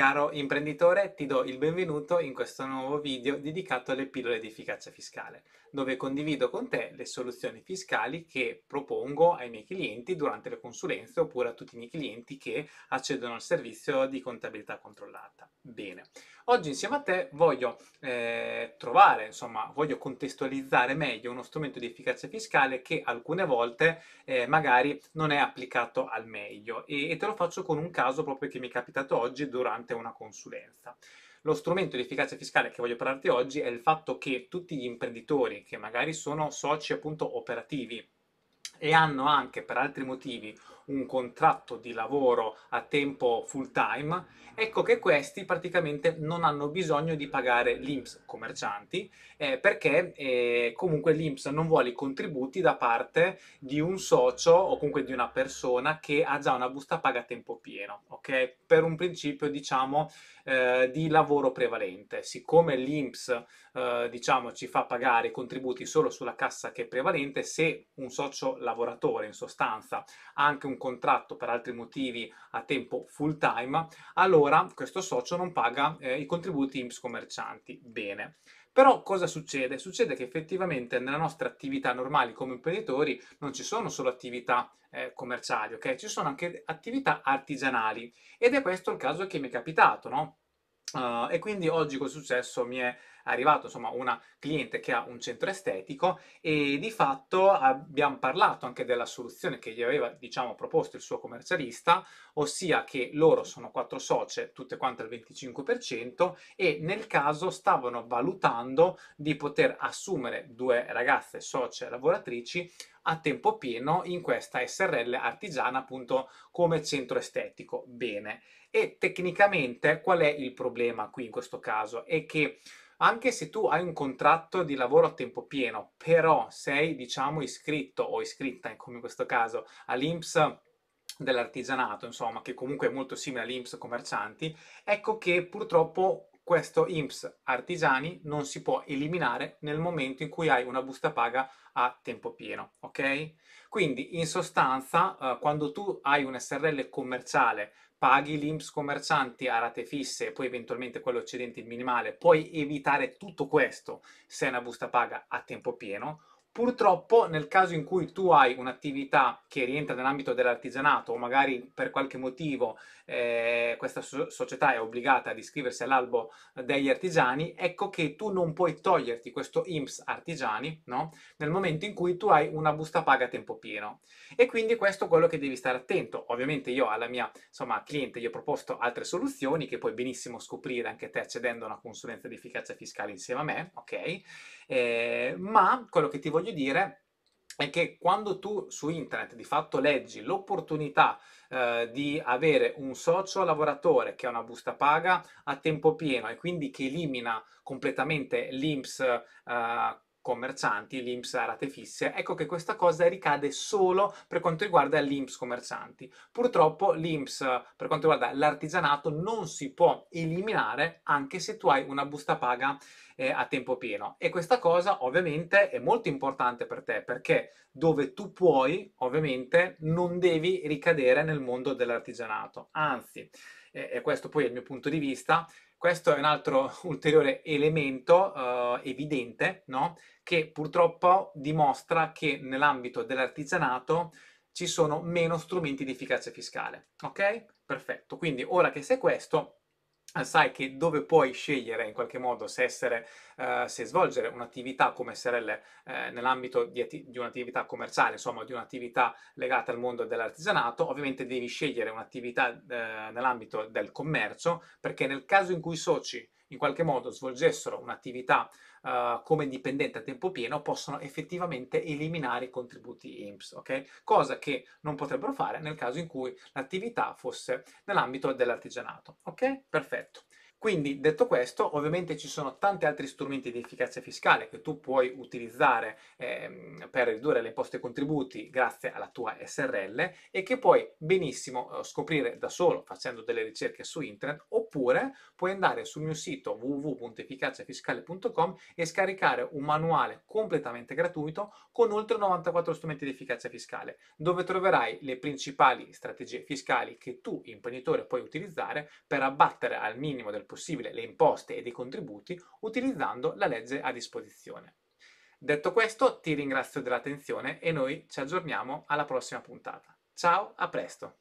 Caro imprenditore, ti do il benvenuto in questo nuovo video dedicato alle pillole di efficacia fiscale, dove condivido con te le soluzioni fiscali che propongo ai miei clienti durante le consulenze oppure a tutti i miei clienti che accedono al servizio di contabilità controllata. Bene, Oggi insieme a te voglio eh, trovare, insomma, voglio contestualizzare meglio uno strumento di efficacia fiscale che alcune volte eh, magari non è applicato al meglio e, e te lo faccio con un caso proprio che mi è capitato oggi durante una consulenza. Lo strumento di efficacia fiscale che voglio parlarti oggi è il fatto che tutti gli imprenditori che magari sono soci appunto operativi e hanno anche per altri motivi un contratto di lavoro a tempo full time, ecco che questi praticamente non hanno bisogno di pagare l'IMPS commercianti eh, perché eh, comunque l'IMPS non vuole i contributi da parte di un socio o comunque di una persona che ha già una busta paga a tempo pieno, ok? Per un principio diciamo eh, di lavoro prevalente. Siccome l'IMPS eh, diciamo ci fa pagare i contributi solo sulla cassa che è prevalente, se un socio lavoratore in sostanza ha anche un contratto per altri motivi a tempo full time, allora questo socio non paga eh, i contributi IMSS commercianti. Bene. Però cosa succede? Succede che effettivamente nella nostra attività normale come imprenditori non ci sono solo attività eh, commerciali, ok? Ci sono anche attività artigianali ed è questo il caso che mi è capitato, no? Uh, e quindi oggi cosa è successo? Mi è arrivato insomma una cliente che ha un centro estetico e di fatto abbiamo parlato anche della soluzione che gli aveva diciamo proposto il suo commercialista, ossia che loro sono quattro socie, tutte quante al 25% e nel caso stavano valutando di poter assumere due ragazze socie lavoratrici a tempo pieno in questa SRL artigiana appunto come centro estetico. Bene. E tecnicamente qual è il problema qui in questo caso? È che anche se tu hai un contratto di lavoro a tempo pieno, però sei, diciamo, iscritto o iscritta, eh, come in questo caso, all'INPS dell'artigianato, insomma, che comunque è molto simile all'INPS commercianti, ecco che purtroppo questo INPS artigiani non si può eliminare nel momento in cui hai una busta paga a tempo pieno, ok? Quindi in sostanza eh, quando tu hai un SRL commerciale, paghi l'IMS commercianti a rate fisse e poi eventualmente quello eccedente il minimale, puoi evitare tutto questo se è una busta paga a tempo pieno, Purtroppo nel caso in cui tu hai un'attività che rientra nell'ambito dell'artigianato o magari per qualche motivo eh, questa so- società è obbligata ad iscriversi all'albo degli artigiani, ecco che tu non puoi toglierti questo IMSS artigiani no? nel momento in cui tu hai una busta paga a tempo pieno. E quindi questo è quello che devi stare attento. Ovviamente io alla mia insomma, cliente gli ho proposto altre soluzioni che puoi benissimo scoprire anche te accedendo a una consulenza di efficacia fiscale insieme a me, ok? Eh, ma quello che ti voglio voglio dire è che quando tu su internet di fatto leggi l'opportunità eh, di avere un socio lavoratore che ha una busta paga a tempo pieno e quindi che elimina completamente l'IMS eh, commercianti, l'IMS a rate fisse, ecco che questa cosa ricade solo per quanto riguarda l'IMS commercianti. Purtroppo l'IMS per quanto riguarda l'artigianato non si può eliminare anche se tu hai una busta paga eh, a tempo pieno e questa cosa ovviamente è molto importante per te perché dove tu puoi ovviamente non devi ricadere nel mondo dell'artigianato, anzi, eh, e questo poi è il mio punto di vista, questo è un altro ulteriore elemento uh, evidente no? che purtroppo dimostra che nell'ambito dell'artigianato ci sono meno strumenti di efficacia fiscale. Ok? Perfetto. Quindi ora che sei questo, eh, sai che dove puoi scegliere in qualche modo se, essere, uh, se svolgere un'attività come SRL uh, eh, nell'ambito di, atti- di, un'attività commerciale, insomma di un'attività legata al mondo dell'artigianato, ovviamente devi scegliere un'attività uh, nell'ambito del commercio perché nel caso in cui i soci in qualche modo svolgessero un'attività uh, come dipendente a tempo pieno, possono effettivamente eliminare i contributi IMSS, ok? Cosa che non potrebbero fare nel caso in cui l'attività fosse nell'ambito dell'artigianato, ok? Perfetto. Quindi, detto questo, ovviamente ci sono tanti altri strumenti di efficacia fiscale che tu puoi utilizzare eh, per ridurre le imposte e contributi grazie alla tua SRL e che puoi benissimo eh, scoprire da solo facendo delle ricerche su internet oppure puoi andare sul mio sito www.efficaciafiscale.com e scaricare un manuale completamente gratuito con oltre 94 strumenti di efficacia fiscale, dove troverai le principali strategie fiscali che tu, imprenditore, puoi utilizzare per abbattere al minimo del possibile le imposte e i contributi utilizzando la legge a disposizione. Detto questo, ti ringrazio dell'attenzione e noi ci aggiorniamo alla prossima puntata. Ciao, a presto!